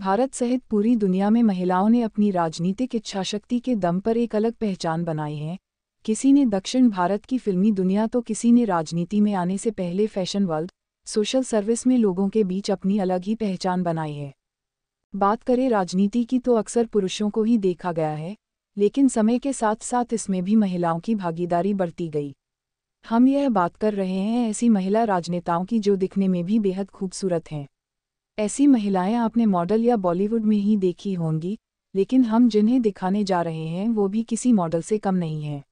भारत सहित पूरी दुनिया में महिलाओं ने अपनी राजनीतिक इच्छाशक्ति के दम पर एक अलग पहचान बनाई है किसी ने दक्षिण भारत की फिल्मी दुनिया तो किसी ने राजनीति में आने से पहले फैशन वर्ल्ड सोशल सर्विस में लोगों के बीच अपनी अलग ही पहचान बनाई है बात करें राजनीति की तो अक्सर पुरुषों को ही देखा गया है लेकिन समय के साथ साथ इसमें भी महिलाओं की भागीदारी बढ़ती गई हम यह बात कर रहे हैं ऐसी महिला राजनेताओं की जो दिखने में भी बेहद खूबसूरत हैं ऐसी महिलाएं आपने मॉडल या बॉलीवुड में ही देखी होंगी लेकिन हम जिन्हें दिखाने जा रहे हैं वो भी किसी मॉडल से कम नहीं हैं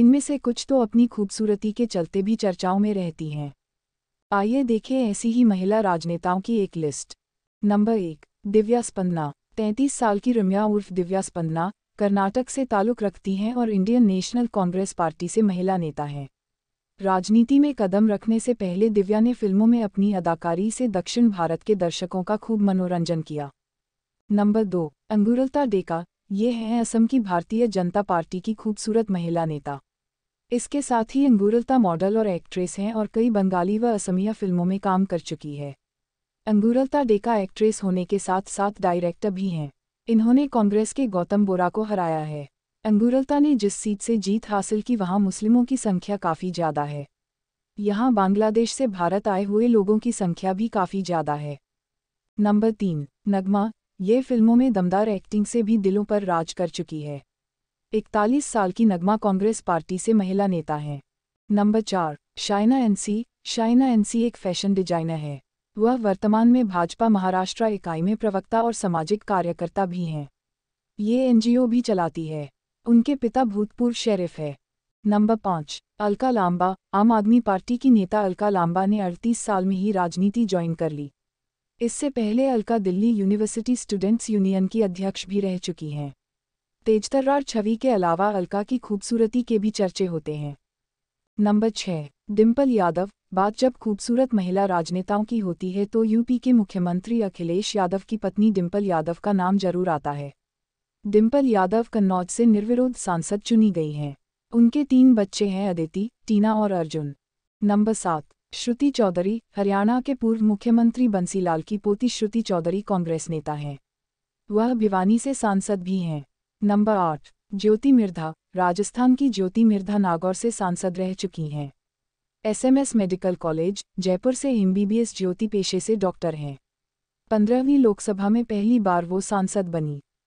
इनमें से कुछ तो अपनी खूबसूरती के चलते भी चर्चाओं में रहती हैं आइए देखें ऐसी ही महिला राजनेताओं की एक लिस्ट नंबर एक दिव्या स्पंदना तैंतीस साल की रम्या उर्फ दिव्या स्पंदना कर्नाटक से ताल्लुक रखती हैं और इंडियन नेशनल कांग्रेस पार्टी से महिला नेता हैं राजनीति में कदम रखने से पहले दिव्या ने फिल्मों में अपनी अदाकारी से दक्षिण भारत के दर्शकों का खूब मनोरंजन किया नंबर दो अंगुरलता डेका ये हैं असम की भारतीय जनता पार्टी की खूबसूरत महिला नेता इसके साथ ही अंगुरलता मॉडल और एक्ट्रेस हैं और कई बंगाली व असमिया फिल्मों में काम कर चुकी है अंगुरलता डेका एक्ट्रेस होने के साथ साथ डायरेक्टर भी हैं इन्होंने कांग्रेस के गौतम बोरा को हराया है अंगुरलता ने जिस सीट से जीत हासिल की वहां मुस्लिमों की संख्या काफ़ी ज़्यादा है यहां बांग्लादेश से भारत आए हुए लोगों की संख्या भी काफ़ी ज़्यादा है नंबर तीन नगमा ये फिल्मों में दमदार एक्टिंग से भी दिलों पर राज कर चुकी है इकतालीस साल की नगमा कांग्रेस पार्टी से महिला नेता हैं नंबर चार शाइना एनसी शाइना एनसी एक फैशन डिजाइनर है वह वर्तमान में भाजपा महाराष्ट्र इकाई में प्रवक्ता और सामाजिक कार्यकर्ता भी हैं ये एनजीओ भी चलाती है उनके पिता भूतपूर्व शेरिफ है नंबर पाँच अलका लांबा आम आदमी पार्टी की नेता अलका लांबा ने 38 साल में ही राजनीति ज्वाइन कर ली इससे पहले Alka Delhi university students union की अध्यक्ष भी रह चुकी हैं तेजतर्रार छवि के अलावा अलका की खूबसूरती के भी चर्चे होते हैं नंबर छः डिम्पल यादव बात जब खूबसूरत महिला राजनेताओं की होती है तो यूपी के मुख्यमंत्री अखिलेश यादव की पत्नी डिम्पल यादव का नाम जरूर आता है डिम्पल यादव कन्नौज से निर्विरोध सांसद चुनी गई हैं उनके तीन बच्चे हैं अदिति टीना और अर्जुन नंबर सात श्रुति चौधरी हरियाणा के पूर्व मुख्यमंत्री बंसीलाल की पोती श्रुति चौधरी कांग्रेस नेता हैं वह भिवानी से सांसद भी हैं नंबर आठ ज्योति मिर्धा राजस्थान की ज्योति मिर्धा नागौर से सांसद रह चुकी हैं एसएमएस मेडिकल कॉलेज जयपुर से एमबीबीएस ज्योति पेशे से डॉक्टर हैं पंद्रहवीं लोकसभा में पहली बार वो सांसद बनी